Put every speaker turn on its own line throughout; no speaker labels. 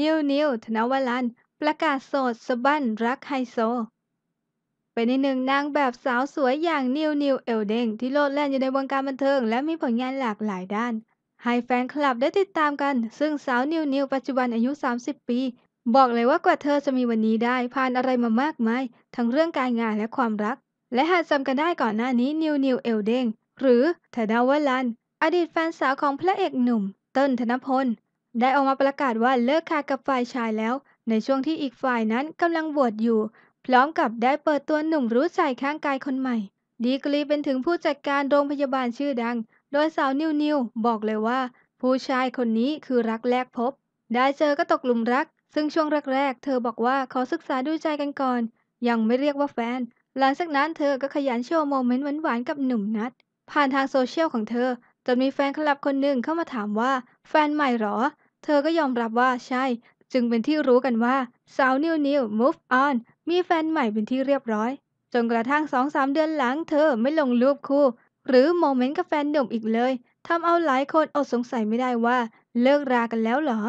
นิวนิว ธนวัลัน ประกาศโสด สบั้นรักไฮโซ เป็นอีกหนึ่งนางแบบสาวสวยอย่าง นิวนิวเอลเดงที่โลดแล่นอยู่ในวงการบันเทิง และมีผลงานหลากหลายด้าน ให้แฟนคลับได้ติดตามกัน ซึ่งสาวนิวนิวปัจจุบันอายุ 30 ปี บอกเลยว่ากว่าเธอจะมีวันนี้ได้ ผ่านอะไรมามากมายทั้งเรื่องการงานและความรัก และหากจำกันได้ก่อนหน้านี้นิวนิวเอลเดงหรือธนวัลัน อดีตแฟนสาวของพระเอกหนุ่มเติ้ลธนพลได้ออกมาประกาศว่าเลิกคากับฝ่ายชายแล้ว ในช่วงที่อีกฝ่ายนั้นกำลังบวชอยู่ พร้อมกับได้เปิดตัวหนุ่มรู้ใจข้างกายคนใหม่ ดีกรีเป็นถึงผู้จัดการโรงพยาบาลชื่อดัง โดยสาวนิวนิวบอกเลยว่า ผู้ชายคนนี้คือรักแรกพบ ได้เจอก็ตกหลุมรัก ซึ่งช่วงแรกๆเธอบอกว่าขอศึกษาดูใจกันก่อน ยังไม่เรียกว่าแฟน หลังจากนั้นเธอก็ขยันโชว์โมเมนต์หวานๆกับหนุ่มนัด ผ่านทางโซเชียลของเธอจนมีแฟนคลับคนหนึ่งเข้ามาถามว่าแฟนใหม่หรอเธอก็ยอมรับว่าใช่ จึงเป็นที่รู้กันว่าสาวนิวนิว move on มีแฟนใหม่เป็นที่เรียบร้อย จนกระทั่งสองสามเดือนหลังเธอไม่ลงรูปคู่ หรือโมเมนต์กับแฟนหนุ่มอีกเลยทำเอาหลายคนอดสงสัยไม่ได้ว่า เลิกรากันแล้วเหรอ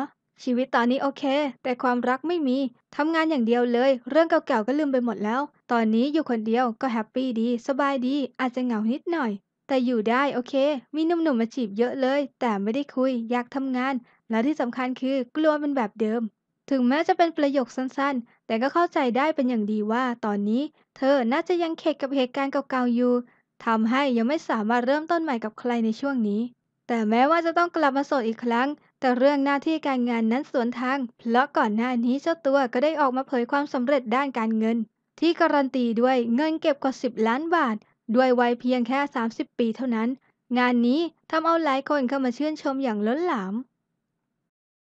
ชีวิตตอนนี้โอเค แต่ความรักไม่มีทำงานอย่างเดียวเลย เรื่องเก่าๆก็ลืมไปหมดแล้ว ตอนนี้อยู่คนเดียวก็แฮปปี้ดี สบายดีอาจจะเหงานิดหน่อย แต่อยู่ได้โอเค มีหนุ่มๆมาจีบเยอะเลย แต่ไม่ได้คุยอยากทำงานและที่สำคัญคือกลัวเป็นแบบเดิม ถึงแม้จะเป็นประโยคสั้นๆ แต่ก็เข้าใจได้เป็นอย่างดีว่า ตอนนี้ เธอน่าจะยังเข็ดกับเหตุการณ์เก่าๆอยู่ทำให้ยังไม่สามารถเริ่มต้นใหม่กับใครในช่วงนี้ แต่แม้ว่าจะต้องกลับมาโสดอีกครั้ง แต่เรื่องหน้าที่การงานนั้นสวนทาง เพราะก่อนหน้านี้เจ้าตัวก็ได้ออกมาเผยความสำเร็จด้านการเงิน ที่การันตีด้วยเงินเก็บกว่า 10 ล้านบาทด้วยวัยเพียงแค่ 30 ปีเท่านั้น งานนี้ทำเอาหลายคนเข้ามาชื่นชมอย่างล้นหลาม